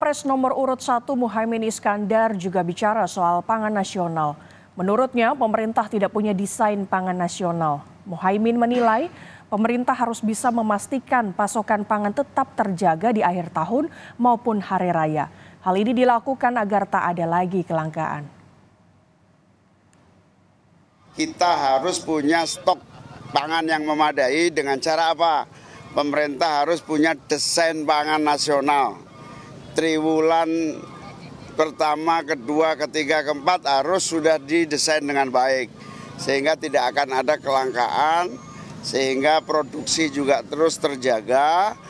Pres nomor urut 1 Muhammad Iskandar juga bicara soal pangan nasional. Menurutnya, pemerintah tidak punya desain pangan nasional. Muhaimin menilai pemerintah harus bisa memastikan pasokan pangan tetap terjaga di akhir tahun maupun hari raya. Hal ini dilakukan agar tak ada lagi kelangkaan. Kita harus punya stok pangan yang memadai dengan cara apa? Pemerintah harus punya desain pangan nasional triwulan pertama, kedua, ketiga, keempat harus sudah didesain dengan baik. Sehingga tidak akan ada kelangkaan, sehingga produksi juga terus terjaga,